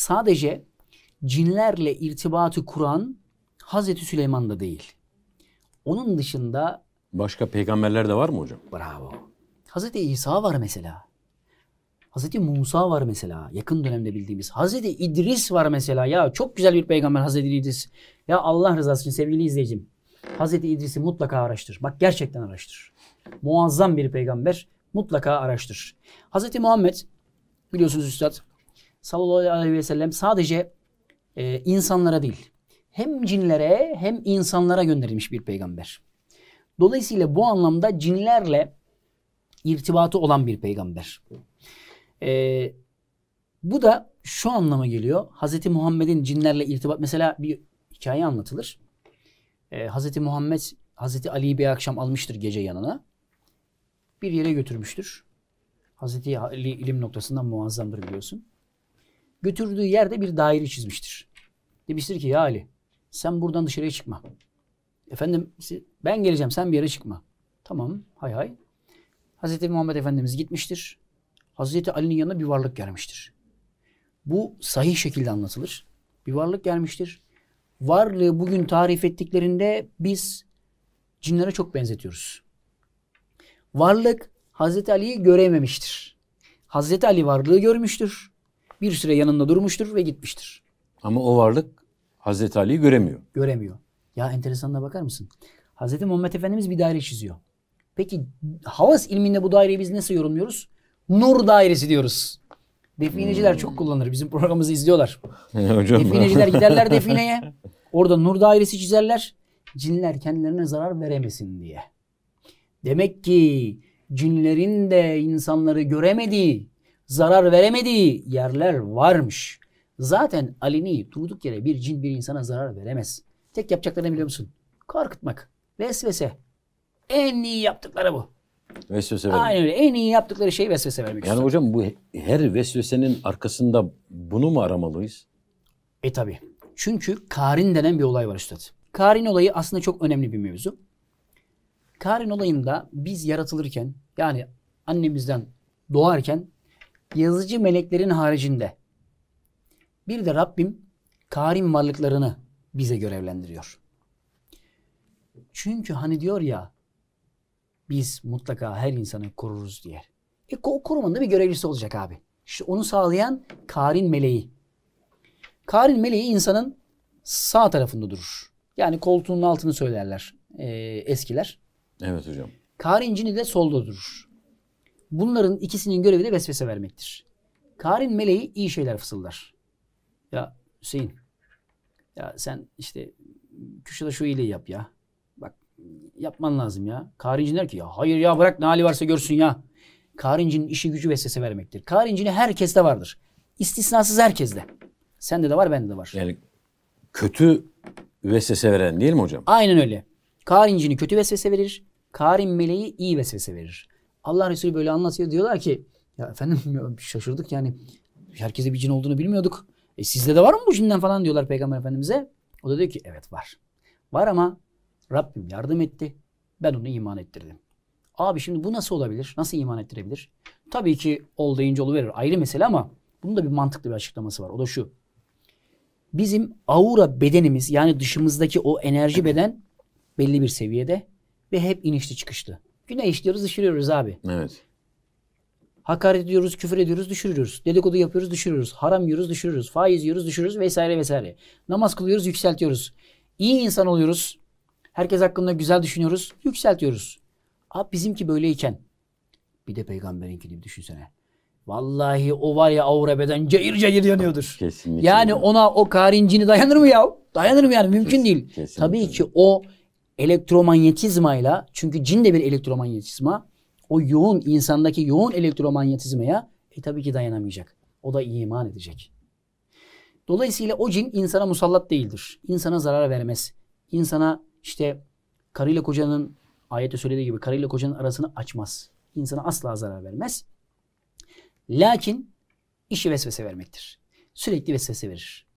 sadece cinlerle irtibatı kuran Hazreti Süleyman da değil. Onun dışında... Başka peygamberler de var mı hocam? Bravo. Hazreti İsa var mesela. Hazreti Musa var mesela yakın dönemde bildiğimiz. Hazreti İdris var mesela. Ya çok güzel bir peygamber Hazreti İdris. Ya Allah rızası için sevgili izleyicim. Hazreti İdris'i mutlaka araştır. Bak gerçekten araştır. Muazzam bir peygamber. Mutlaka araştır. Hazreti Muhammed biliyorsunuz Üstad sallallahu aleyhi ve sellem sadece e, insanlara değil hem cinlere hem insanlara gönderilmiş bir peygamber. Dolayısıyla bu anlamda cinlerle irtibatı olan bir peygamber. E, bu da şu anlama geliyor. Hz. Muhammed'in cinlerle irtibat mesela bir hikaye anlatılır. E, Hz. Muhammed Hz. Ali'yi bir akşam almıştır gece yanına. Bir yere götürmüştür. Hz. Ali ilim noktasında muazzamdır biliyorsun. Götürdüğü yerde bir daire çizmiştir. Demiştir ki ya Ali sen buradan dışarıya çıkma. Efendim ben geleceğim sen bir yere çıkma. Tamam hay hay. Hazreti Muhammed Efendimiz gitmiştir. Hazreti Ali'nin yanına bir varlık gelmiştir. Bu sahih şekilde anlatılır. Bir varlık gelmiştir. Varlığı bugün tarif ettiklerinde biz cinlere çok benzetiyoruz. Varlık Hazreti Ali'yi görememiştir. Hazreti Ali varlığı görmüştür bir süre yanında durmuştur ve gitmiştir. Ama o varlık Hazreti Ali'yi göremiyor. Göremiyor. Ya enteresanına bakar mısın? Hazreti Muhammed Efendimiz bir daire çiziyor. Peki havas ilminde bu daireyi biz nasıl yorumluyoruz? Nur dairesi diyoruz. Defineciler hmm. çok kullanır. Bizim programımızı izliyorlar. Hocam Defineciler giderler defineye. Orada nur dairesi çizerler. Cinler kendilerine zarar veremesin diye. Demek ki cinlerin de insanları göremediği zarar veremediği yerler varmış. Zaten aleni durduk yere bir cin bir insana zarar veremez. Tek yapacakları ne biliyor musun? Korkutmak. Vesvese. En iyi yaptıkları bu. Vesvese vermek. Aynen öyle. En iyi yaptıkları şey vesvese vermek. Yani üstüne. hocam bu her vesvesenin arkasında bunu mu aramalıyız? E tabi. Çünkü Karin denen bir olay var üstad. Karin olayı aslında çok önemli bir mevzu. Karin olayında biz yaratılırken yani annemizden doğarken yazıcı meleklerin haricinde bir de Rabbim karim varlıklarını bize görevlendiriyor. Çünkü hani diyor ya biz mutlaka her insanı koruruz diye. E o korumanın da bir görevlisi olacak abi. İşte onu sağlayan karin meleği. Karin meleği insanın sağ tarafında durur. Yani koltuğunun altını söylerler e, eskiler. Evet hocam. Karincini de solda durur. Bunların ikisinin görevi de vesvese vermektir. Karin meleği iyi şeyler fısıldar. Ya Hüseyin ya sen işte Küşada şu iyiliği yap ya. Bak yapman lazım ya. Karinci der ki ya hayır ya bırak ne hali varsa görsün ya. Karincin işi gücü vesvese vermektir. Karincini herkeste vardır. İstisnasız herkeste. Sende de var bende de var. Yani kötü vesvese veren değil mi hocam? Aynen öyle. Karincini kötü vesvese verir. Karin meleği iyi vesvese verir. Allah Resulü böyle anlatıyor. Diyorlar ki ya efendim şaşırdık yani herkese bir cin olduğunu bilmiyorduk. E sizde de var mı bu cinden falan diyorlar Peygamber Efendimiz'e. O da diyor ki evet var. Var ama Rabbim yardım etti. Ben onu iman ettirdim. Abi şimdi bu nasıl olabilir? Nasıl iman ettirebilir? Tabii ki ol deyince verir Ayrı mesele ama bunun da bir mantıklı bir açıklaması var. O da şu. Bizim aura bedenimiz yani dışımızdaki o enerji beden belli bir seviyede ve hep inişli çıkışlı. Günah işliyoruz, düşürüyoruz abi. Evet. Hakaret ediyoruz, küfür ediyoruz, düşürüyoruz. Dedikodu yapıyoruz, düşürüyoruz. Haram yiyoruz, düşürüyoruz. Faiz yiyoruz, düşürüyoruz vesaire vesaire. Namaz kılıyoruz, yükseltiyoruz. İyi insan oluyoruz. Herkes hakkında güzel düşünüyoruz, yükseltiyoruz. Abi bizimki böyleyken bir de peygamberinki gibi düşünsene. Vallahi o var ya Avrupa'dan cayır cayır yanıyordur. Kesinlikle. Yani ona o karincini dayanır mı ya? Dayanır mı yani? Mümkün Kesin, değil. Kesinlikle. Tabii ki o elektromanyetizmayla çünkü cin de bir elektromanyetizma o yoğun insandaki yoğun elektromanyetizmaya e tabii ki dayanamayacak. O da iman edecek. Dolayısıyla o cin insana musallat değildir. İnsana zarar vermez. İnsana işte karıyla kocanın ayette söylediği gibi karıyla kocanın arasını açmaz. İnsana asla zarar vermez. Lakin işi vesvese vermektir. Sürekli vesvese verir.